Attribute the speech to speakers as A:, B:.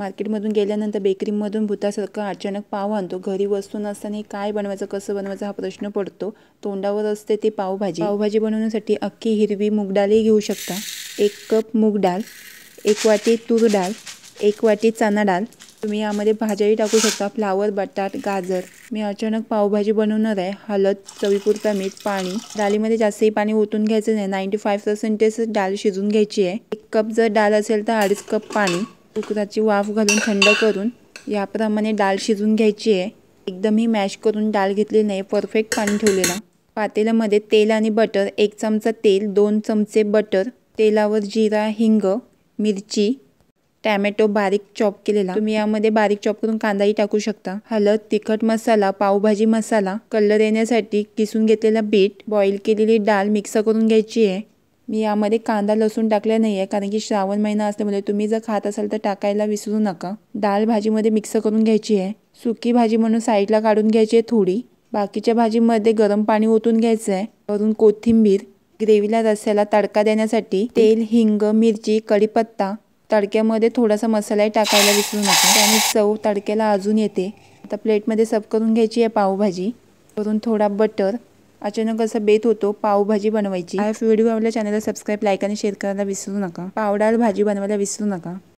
A: मार्केटमधून गेल्यानंतर बेकरीमधून भूतासारखा अचानक पाव आणतो घरी वस्तू नसताना काय बनवायचं कसं बनवायचं हा प्रश्न पडतो तोंडावर असते ती पावभाजी पावभाजी बनवण्यासाठी अख्खी हिरवी डालही घेऊ शकता एक कप मूग डाळ एक वाटी तूर डाळ एक वाटी चणा डाळ तुम्ही यामध्ये भाज्याही टाकू शकता फ्लावर बटाट गाजर मी अचानक पावभाजी बनवणार आहे हळद चवीपुरता मीठ पाणी डाळीमध्ये जास्तही पाणी ओतून घ्यायचं नाही नाईंटी फाईव्ह पर्सेंटेज डाळ शिजून घ्यायची आहे एक कप जर डाळ असेल तर अडीच कप पाणी कुकराची वाफ घालून थंड करून याप्रमाणे डाळ शिजून घ्यायची आहे एकदम ही मॅश करून डाळ घेतलेली नाही परफेक्ट पाणी ठेवलेला पातेल्यामध्ये तेल आणि बटर एक चमचा तेल दोन चमचे बटर तेलावर जिरा हिंग मिरची टॅमॅटो बारीक चॉप केलेला तुम्ही यामध्ये बारीक चॉप करून कांदाही टाकू शकता हळद तिखट मसाला पावभाजी मसाला कलर येण्यासाठी किसून घेतलेला बीट बॉईल केलेली डाळ मिक्स करून घ्यायची आहे मी यामध्ये कांदा लसूण टाकला नाही आहे कारण की श्रावण महिना असल्यामुळे तुम्ही जर खात असाल तर टाकायला विसरू नका डाळ भाजीमध्ये मिक्स करून घ्यायची आहे सुकी भाजी म्हणून साईडला काढून घ्यायची आहे थोडी बाकीच्या भाजीमध्ये गरम पाणी ओतून घ्यायचं आहे वरून कोथिंबीर ग्रेव्हीला रस्याला तडका देण्यासाठी तेल हिंग मिरची कढीपत्ता तडक्यामध्ये थोडासा मसालाही टाकायला विसरू नका आणि चव तडक्याला अजून येते आता प्लेटमध्ये सब करून घ्यायची आहे पावभाजी वरून थोडा बटर अचानक असा बेत होतो पावभाजी बनवायची व्हिडिओ आवडला चॅनलला सबस्क्राईब लाईक आणि शेअर करायला विसरू नका पावडाळ भाजी बनवायला विसरू नका